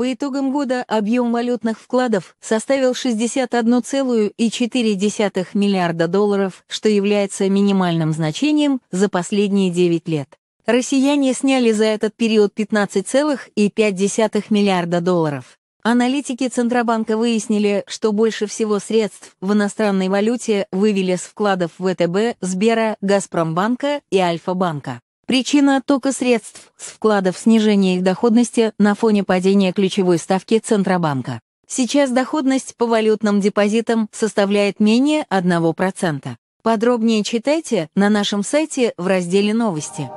По итогам года объем валютных вкладов составил 61,4 миллиарда долларов, что является минимальным значением за последние 9 лет. Россияне сняли за этот период 15,5 миллиарда долларов. Аналитики Центробанка выяснили, что больше всего средств в иностранной валюте вывели с вкладов ВТБ, Сбера, Газпромбанка и Альфа-банка. Причина оттока средств с вкладов снижение их доходности на фоне падения ключевой ставки Центробанка. Сейчас доходность по валютным депозитам составляет менее 1%. Подробнее читайте на нашем сайте в разделе «Новости».